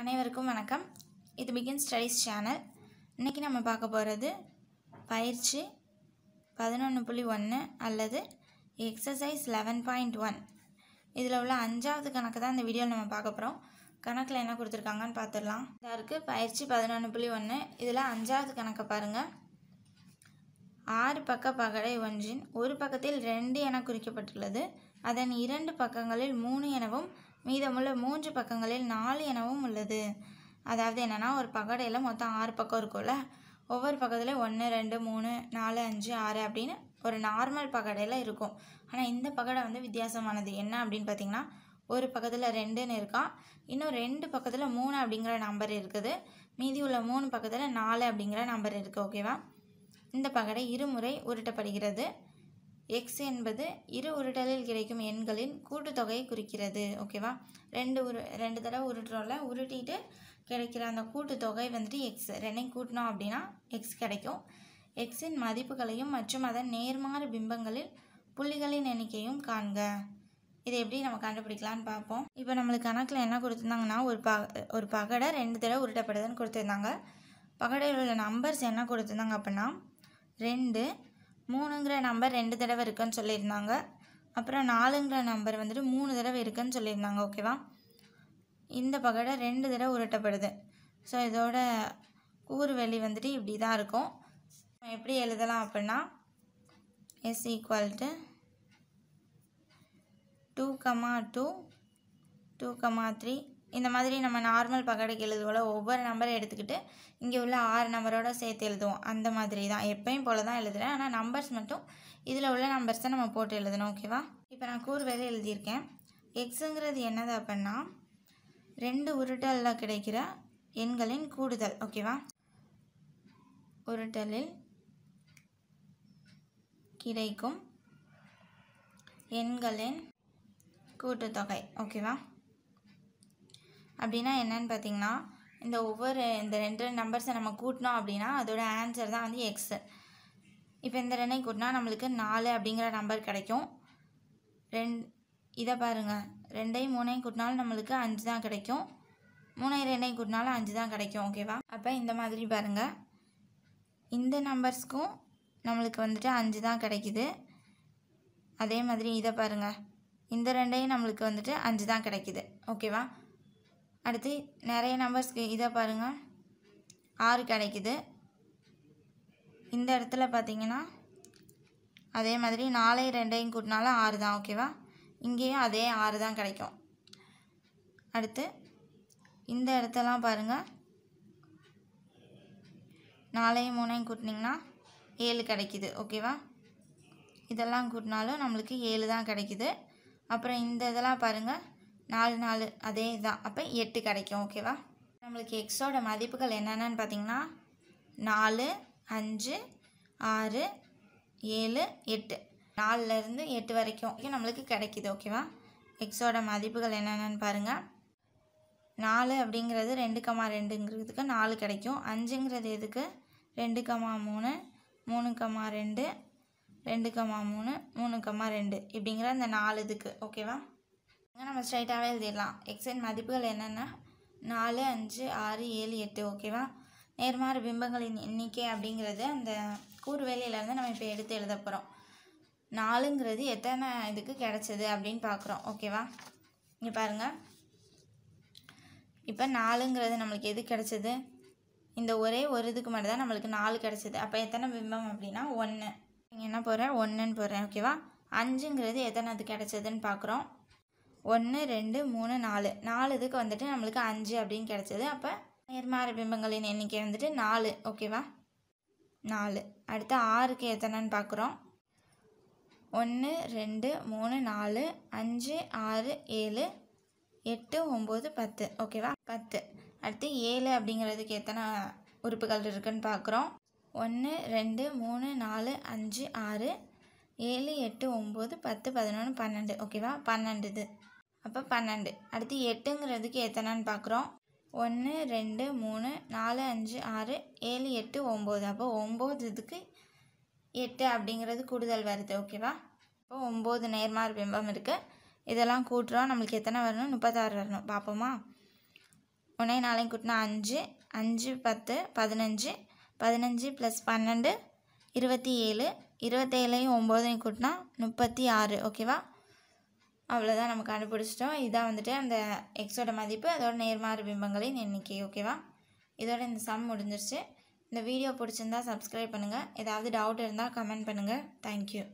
அனைவருக்கும் வணக்கம் இது பிகின் ஸ்டடீஸ் சேனல் இன்றைக்கி நம்ம பார்க்க போகிறது பயிற்சி பதினொன்று புள்ளி ஒன்று அல்லது எக்ஸசைஸ் லெவன் பாயிண்ட் ஒன் இதில் உள்ள அஞ்சாவது கணக்கு தான் இந்த வீடியோவில் நம்ம பார்க்க போகிறோம் கணக்கில் என்ன கொடுத்துருக்காங்கன்னு பார்த்துடலாம் இருக்குது பயிற்சி பதினொன்று புள்ளி ஒன்று இதில் அஞ்சாவது கணக்கை பாருங்கள் ஆறு பக்க பகடை ஒன்றின் ஒரு பக்கத்தில் ரெண்டு என குறிக்கப்பட்டுள்ளது அதன் இரண்டு பக்கங்களில் மூணு எனவும் மீதமுள்ள மூன்று பக்கங்களில் நாலு எனவும் உள்ளது அதாவது என்னென்னா ஒரு பகடையில் மொத்தம் ஆறு பக்கம் இருக்கும்ல ஒவ்வொரு பக்கத்தில் ஒன்று ரெண்டு மூணு நாலு அஞ்சு ஆறு அப்படின்னு ஒரு நார்மல் பகடையில் இருக்கும் ஆனால் இந்த பகடை வந்து வித்தியாசமானது என்ன அப்படின்னு பார்த்தீங்கன்னா ஒரு பக்கத்தில் ரெண்டுன்னு இருக்கா இன்னும் ரெண்டு பக்கத்தில் மூணு அப்படிங்கிற நம்பர் இருக்குது மீதி உள்ள மூணு பக்கத்தில் நாலு அப்படிங்கிற நம்பர் இருக்குது ஓகேவா இந்த பகடை இருமுறை உருட்டப்படுகிறது எக்ஸ் என்பது இரு உருட்டலில் கிடைக்கும் எண்களின் கூட்டுத்தொகையை குறிக்கிறது ஓகேவா ரெண்டு உரு ரெண்டு தடவை உருட்டுறோம்ல உருட்டிட்டு கிடைக்கிற அந்த கூட்டுத்தொகை வந்துட்டு எக்ஸ் ரெண்டையும் கூட்டினோம் அப்படின்னா எக்ஸ் கிடைக்கும் எக்ஸின் மதிப்புகளையும் மற்றும் அதன் நேர்மாறு பிம்பங்களில் புள்ளிகளின் எண்ணிக்கையும் காண்க இதை எப்படி நம்ம கண்டுபிடிக்கலான்னு பார்ப்போம் இப்போ நம்மளுக்கு கணக்கில் என்ன கொடுத்துருந்தாங்கன்னா ஒரு ப ஒரு பகடை ரெண்டு தடவை உருட்டப்படுதுன்னு கொடுத்துருந்தாங்க பகடையில் உள்ள நம்பர்ஸ் என்ன கொடுத்துருந்தாங்க அப்படின்னா ரெண்டு மூணுங்கிற நம்பர் ரெண்டு தடவை இருக்குன்னு சொல்லியிருந்தாங்க அப்புறம் நாலுங்கிற நம்பர் வந்துட்டு மூணு தடவை இருக்குன்னு சொல்லியிருந்தாங்க ஓகேவா இந்த பகடை ரெண்டு தடவை உருட்டப்படுது ஸோ இதோட கூறுவெளி வந்துட்டு இப்படி தான் இருக்கும் எப்படி எழுதலாம் அப்படின்னா S equal to comma two two comma three இந்த மாதிரி நம்ம நார்மல் பகடைக்கு எழுதுவோல ஒவ்வொரு நம்பரை எடுத்துக்கிட்டு இங்கே உள்ள ஆறு நம்பரோட சேர்த்து எழுதுவோம் அந்த மாதிரி தான் எப்பயும் போல் தான் எழுதுகிறேன் ஆனால் நம்பர்ஸ் மட்டும் இதில் உள்ள நம்பர்ஸை நம்ம போட்டு எழுதணும் ஓகேவா இப்போ நான் கூறுவேலை எழுதியிருக்கேன் எக்ஸுங்கிறது என்னது அப்படின்னா ரெண்டு உருட்டலில் கிடைக்கிற எண்களின் கூடுதல் ஓகேவா உருட்டலில் கிடைக்கும் எண்களின் கூட்டுத்தொகை ஓகேவா அப்படின்னா என்னன்னு பார்த்தீங்கன்னா இந்த ஒவ்வொரு இந்த ரெண்டு நம்பர்ஸை நம்ம கூட்டினோம் அப்படின்னா அதோட ஆன்சர் தான் வந்து எக்ஸு இப்போ இந்த ரெண்டையும் கூட்டினா நம்மளுக்கு நாலு அப்படிங்கிற நம்பர் கிடைக்கும் ரெண் இதை பாருங்கள் ரெண்டையும் மூணையும் கூட்டினாலும் நம்மளுக்கு அஞ்சு தான் கிடைக்கும் மூணையும் ரெண்டையும் கூட்டினாலும் அஞ்சு தான் கிடைக்கும் ஓகேவா அப்போ இந்த மாதிரி பாருங்கள் இந்த நம்பர்ஸ்க்கும் நம்மளுக்கு வந்துட்டு அஞ்சு தான் கிடைக்கிது அதே மாதிரி இதை பாருங்கள் இந்த ரெண்டையும் நம்மளுக்கு வந்துட்டு அஞ்சு தான் கிடைக்கிது ஓகேவா அடுத்து நிறைய நம்பர்ஸ்க்கு இதை பாருங்கள் ஆறு கிடைக்குது இந்த இடத்துல பார்த்தீங்கன்னா அதே மாதிரி நாலையும் ரெண்டையும் கூட்டினாலும் ஆறு தான் ஓகேவா இங்கேயும் அதே ஆறு தான் கிடைக்கும் அடுத்து இந்த இடத்தெல்லாம் பாருங்கள் நாலையும் மூணையும் கூட்டினிங்கன்னா ஏழு கிடைக்கிது ஓகேவா இதெல்லாம் கூட்டினாலும் நம்மளுக்கு ஏழு தான் கிடைக்குது அப்புறம் இந்த இதெல்லாம் பாருங்கள் நாலு நாலு அதே தான் அப்போ எட்டு கிடைக்கும் ஓகேவா நம்மளுக்கு எக்ஸோட மதிப்புகள் என்னென்னு பார்த்தீங்கன்னா நாலு அஞ்சு ஆறு ஏழு எட்டு நாலுலேருந்து எட்டு வரைக்கும் நம்மளுக்கு கிடைக்கிது ஓகேவா எக்ஸோட மதிப்புகள் என்னென்னு பாருங்கள் நாலு அப்படிங்கிறது ரெண்டு கமா ரெண்டுங்கிறதுக்கு நாலு கிடைக்கும் அஞ்சுங்கிறது எதுக்கு ரெண்டு கமா மூணு மூணு கமா ரெண்டு ரெண்டு கமா மூணு மூணு கமா ரெண்டு இப்படிங்கிற அந்த நாலு இதுக்கு ஓகேவா நம்ம ஸ்ட்ரைட்டாகவே எழுதிடலாம் எக்ஸின் மதிப்புகள் என்னென்னா நாலு அஞ்சு ஆறு ஏழு எட்டு ஓகேவா நேர்மாறு பிம்பங்களின் எண்ணிக்கை அப்படிங்கிறது அந்த கூறுவேலையிலேருந்து நம்ம இப்போ எடுத்து எழுத போகிறோம் நாலுங்கிறது எத்தனை இதுக்கு கிடச்சிது அப்படின்னு பார்க்குறோம் ஓகேவா இங்கே பாருங்கள் இப்போ நாலுங்கிறது நம்மளுக்கு எது கிடச்சிது இந்த ஒரே ஒரு இதுக்கு மட்டும் தான் நம்மளுக்கு நாலு கிடச்சிது அப்போ எத்தனை பிம்பம் அப்படின்னா ஒன்று நீங்கள் என்ன போகிறேன் ஒன்றுன்னு போகிறேன் ஓகேவா அஞ்சுங்கிறது எத்தனை அது கிடச்சதுன்னு பார்க்குறோம் ஒன்று ரெண்டு மூணு நாலு நாலு இதுக்கு வந்துட்டு நம்மளுக்கு அஞ்சு அப்படின்னு கிடச்சிது அப்போ நேர்மாற பிம்பங்களின் எண்ணிக்கை வந்துட்டு நாலு ஓகேவா நாலு அடுத்து ஆறுக்கு எத்தனைன்னு பார்க்குறோம் ஒன்று ரெண்டு மூணு நாலு அஞ்சு ஆறு ஏழு எட்டு ஒம்பது பத்து ஓகேவா பத்து அடுத்து ஏழு அப்படிங்கிறதுக்கு எத்தனை உறுப்புகள் இருக்குதுன்னு பார்க்குறோம் ஒன்று ரெண்டு மூணு நாலு அஞ்சு ஆறு ஏழு எட்டு ஒம்பது பத்து பதினொன்று பன்னெண்டு ஓகேவா பன்னெண்டு இது அப்போ பன்னெண்டு அடுத்து எட்டுங்கிறதுக்கு எத்தனைன்னு பார்க்குறோம் ஒன்று ரெண்டு மூணு நாலு அஞ்சு ஆறு ஏழு எட்டு ஒம்பது அப்போ ஒம்பது இதுக்கு எட்டு அப்படிங்கிறது கூடுதல் வருது ஓகேவா இப்போ ஒம்பது நேர்மார் பிம்பம் இருக்குது இதெல்லாம் கூட்டுறோம் நம்மளுக்கு எத்தனை வரணும் முப்பத்தாறு வரணும் பார்ப்போமா ஒன்றே நாளையும் கூட்டினா அஞ்சு அஞ்சு பத்து பதினஞ்சு பதினஞ்சு ப்ளஸ் பன்னெண்டு இருபத்தி ஏழு இருபத்தேழையும் ஒம்போதையும் கூட்டினா முப்பத்தி ஆறு ஓகேவா அவ்வளோதான் நம்ம கண்டுபிடிச்சிட்டோம் இதான் வந்துட்டு அந்த எக்ஸோட மதிப்பு அதோட நேர்மாறு பிம்பங்களின் எண்ணிக்கை ஓகேவா இதோட இந்த சம் முடிஞ்சிருச்சு இந்த வீடியோ பிடிச்சிருந்தா சப்ஸ்கிரைப் பண்ணுங்கள் ஏதாவது டவுட் இருந்தால் கமெண்ட் பண்ணுங்கள் தேங்க்யூ